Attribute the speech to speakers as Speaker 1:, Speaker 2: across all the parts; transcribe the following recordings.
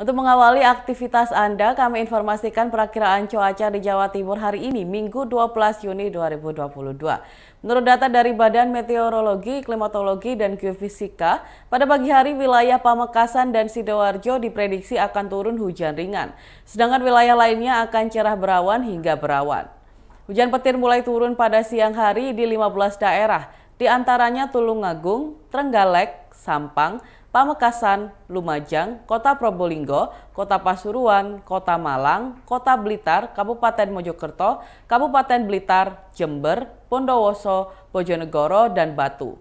Speaker 1: Untuk mengawali aktivitas Anda, kami informasikan perakiraan cuaca di Jawa Timur hari ini, Minggu 12 Juni 2022. Menurut data dari Badan Meteorologi, Klimatologi, dan Geofisika, pada pagi hari wilayah Pamekasan dan Sidoarjo diprediksi akan turun hujan ringan, sedangkan wilayah lainnya akan cerah berawan hingga berawan. Hujan petir mulai turun pada siang hari di 15 daerah, di antaranya Tulungagung, Trenggalek, Sampang, Pamekasan, Lumajang, Kota Probolinggo, Kota Pasuruan, Kota Malang, Kota Blitar, Kabupaten Mojokerto, Kabupaten Blitar, Jember, Pondowoso, Bojonegoro, dan Batu.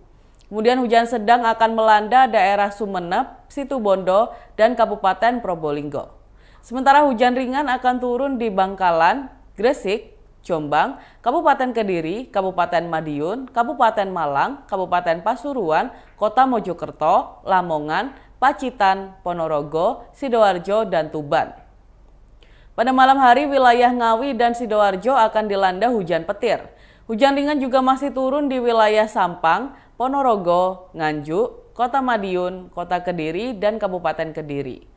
Speaker 1: Kemudian hujan sedang akan melanda daerah Sumeneb, Situbondo, dan Kabupaten Probolinggo. Sementara hujan ringan akan turun di Bangkalan, Gresik, Jombang, Kabupaten Kediri, Kabupaten Madiun, Kabupaten Malang, Kabupaten Pasuruan, Kota Mojokerto, Lamongan, Pacitan, Ponorogo, Sidoarjo, dan Tuban. Pada malam hari, wilayah Ngawi dan Sidoarjo akan dilanda hujan petir. Hujan ringan juga masih turun di wilayah Sampang, Ponorogo, Nganjuk, Kota Madiun, Kota Kediri, dan Kabupaten Kediri.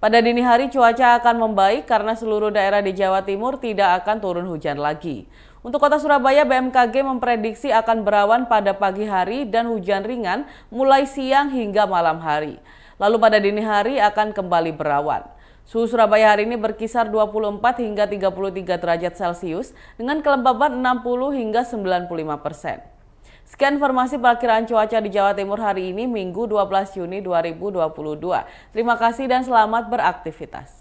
Speaker 1: Pada dini hari cuaca akan membaik karena seluruh daerah di Jawa Timur tidak akan turun hujan lagi. Untuk kota Surabaya, BMKG memprediksi akan berawan pada pagi hari dan hujan ringan mulai siang hingga malam hari. Lalu pada dini hari akan kembali berawan. Suhu Surabaya hari ini berkisar 24 hingga 33 derajat Celcius dengan kelembaban 60 hingga 95 persen. Sekian informasi perakiraan cuaca di Jawa Timur hari ini Minggu 12 Juni 2022. Terima kasih dan selamat beraktivitas.